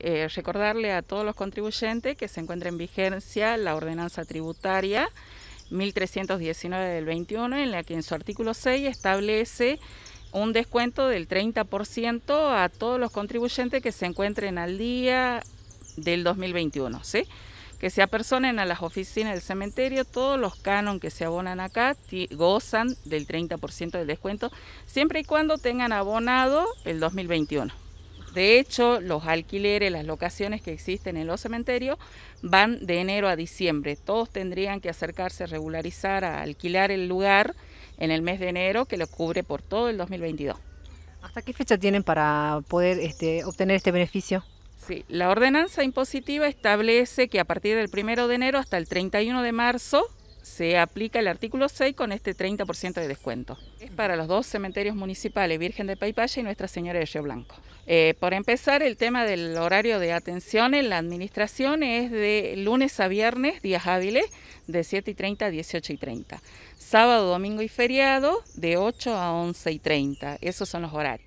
Eh, recordarle a todos los contribuyentes que se encuentra en vigencia la ordenanza tributaria 1319 del 21, en la que en su artículo 6 establece un descuento del 30% a todos los contribuyentes que se encuentren al día del 2021, que se apersonen a las oficinas del cementerio, todos los canon que se abonan acá gozan del 30% del descuento, siempre y cuando tengan abonado el 2021. De hecho, los alquileres, las locaciones que existen en los cementerios van de enero a diciembre. Todos tendrían que acercarse a regularizar, a alquilar el lugar en el mes de enero que lo cubre por todo el 2022. ¿Hasta qué fecha tienen para poder este, obtener este beneficio? Sí, la ordenanza impositiva establece que a partir del 1 de enero hasta el 31 de marzo se aplica el artículo 6 con este 30% de descuento. Es para los dos cementerios municipales, Virgen de Paipaya y Nuestra Señora de Río Blanco. Eh, por empezar, el tema del horario de atención en la administración es de lunes a viernes, días hábiles, de 7 y 30 a 18 y 30. Sábado, domingo y feriado, de 8 a 11 y 30. Esos son los horarios.